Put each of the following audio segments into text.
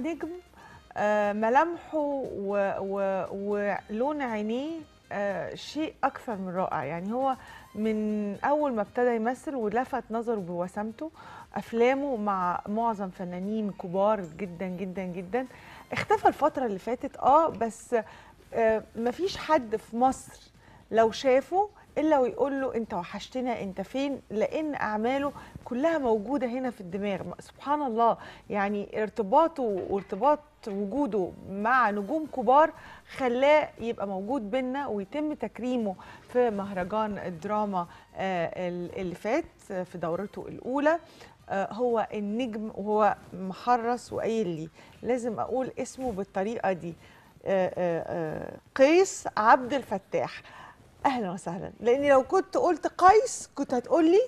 نجم آه، ملامحه ولون عينيه آه، شيء اكثر من رائع يعني هو من اول ما ابتدى يمثل ولفت نظره بوسامته افلامه مع معظم فنانين كبار جدا جدا جدا اختفى الفتره اللي فاتت اه بس آه، مفيش حد في مصر لو شافه الا ويقول له انت وحشتنا انت فين لان اعماله كلها موجوده هنا في الدماغ سبحان الله يعني ارتباطه وارتباط وجوده مع نجوم كبار خلاه يبقى موجود بينا ويتم تكريمه في مهرجان الدراما آه، اللي فات في دورته الاولى آه، هو النجم وهو محرص وقايل لي لازم اقول اسمه بالطريقه دي آه، قيس عبد الفتاح اهلا وسهلا لاني لو كنت قلت قيس كنت هتقول لي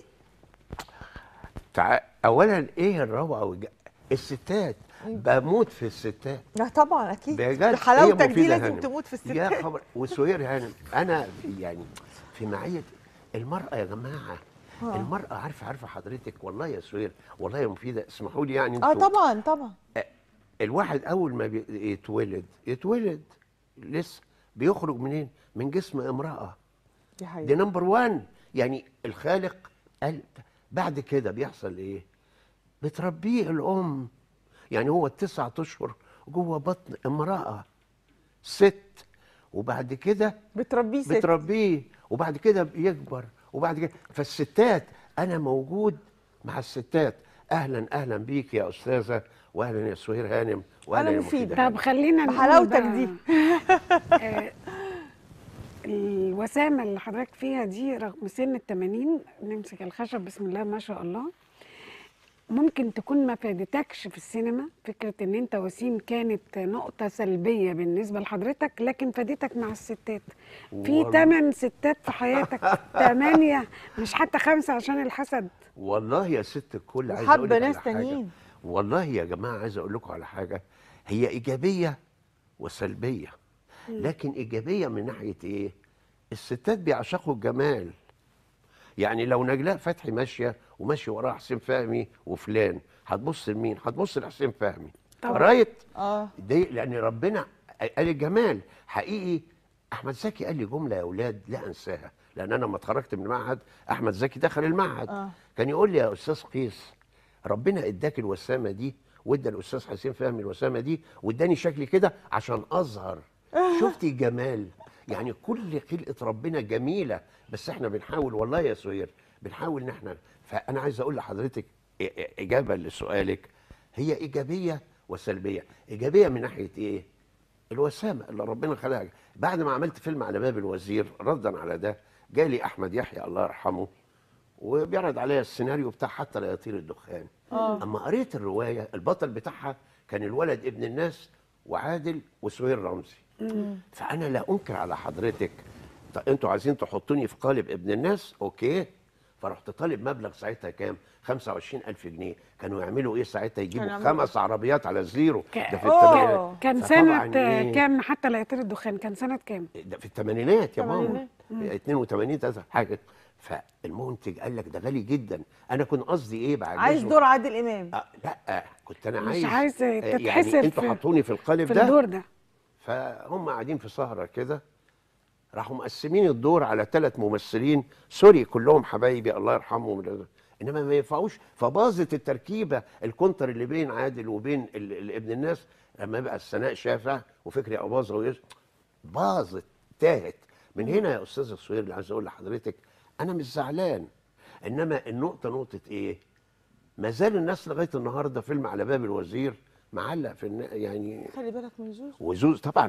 تع... اولا ايه الروعه وج... الستات بموت في الستات لا طبعا اكيد حلاوتك إيه دي لازم تموت في الستات يا خبر وسهير هانم انا يعني في معيه المراه يا جماعه آه. المراه عارفه عارفه حضرتك والله يا سهير والله يا مفيده اسمحوا لي يعني اه طبعا طبعا الواحد اول ما يتولد يتولد لسه بيخرج منين من جسم امراه دي دي نمبر وان يعني الخالق قال بعد كده بيحصل ايه بتربيه الام يعني هو التسعة اشهر جوه بطن امراه ست وبعد كده بتربيه ست بتربيه وبعد كده بيكبر وبعد كده فالستات انا موجود مع الستات اهلا اهلا بيك يا استاذه واهلا يا سهير هانم واهلا يا مفيد طب خلينا بحلاوتك دي الوسامه اللي حضرتك فيها دي رغم سن ال 80 نمسك الخشب بسم الله ما شاء الله ممكن تكون ما فادتكش في السينما فكره ان انت وسيم كانت نقطه سلبيه بالنسبه لحضرتك لكن فادتك مع الستات في ثمان ستات في حياتك ثمانيه مش حتى خمسه عشان الحسد والله يا ست الكل عايز اقول لك ناس تانيين والله يا جماعه عايز اقول لكم على حاجه هي ايجابيه وسلبيه لكن ايجابيه من ناحيه ايه الستات بيعشقوا الجمال يعني لو نجلاء فتحي ماشيه وماشي وراها حسين فهمي وفلان هتبص لمين هتبص لحسين فهمي طبعا رايت اه دي لان ربنا قال الجمال حقيقي احمد زكي قال لي جمله يا اولاد لا انساها لان انا لما اتخرجت من المعهد احمد زكي دخل المعهد آه. كان يقول لي يا استاذ قيس ربنا اداك الوسامه دي وادى الاستاذ حسين فهمي الوسامه دي واداني شكلي كده عشان اظهر شفتي جمال يعني كل خلقه ربنا جميله بس احنا بنحاول والله يا سهير بنحاول ان احنا فانا عايز اقول لحضرتك اجابه لسؤالك هي ايجابيه وسلبيه ايجابيه من ناحيه ايه الوسامه اللي ربنا خلقها بعد ما عملت فيلم على باب الوزير ردا على ده جالي احمد يحيى الله يرحمه وبيعرض عليا السيناريو بتاع حتى لا يطير الدخان أوه. اما قريت الروايه البطل بتاعها كان الولد ابن الناس وعادل وسهير رمزي فانا لا انكر على حضرتك طيب انتوا عايزين تحطوني في قالب ابن الناس اوكي فرحت طالب مبلغ ساعتها كام 25000 جنيه كانوا يعملوا ايه ساعتها يجيبوا خمس عربيات على زيرو ده في الثمانينات كان سنه إيه؟ كام حتى لا يطير الدخان كان سنه كام ده في الثمانينات يا ماما 82 3 حاجه فالمنتج قال لك ده غالي جدا انا كنت قصدي ايه بعد عايز دور عادل امام أه لا كنت انا عايز مش عايز آه، يعني تتحسب يعني انتوا حطوني في القالب ده في الدور ده فهم قاعدين في سهره كده راحوا مقسمين الدور على ثلاث ممثلين سوري كلهم حبايبي الله يرحمهم انما ما ينفعوش فباظت التركيبه الكونتر اللي بين عادل وبين ابن الناس لما بقى السناء شافع وفكري اباظه باظت تاهت من هنا يا استاذ الصغير اللي عايز اقول لحضرتك انا مش زعلان انما النقطه نقطه ايه؟ ما زال الناس لغايه النهارده فيلم على باب الوزير معلق في الن... يعني خلي بالك من زوز وزوز طبعا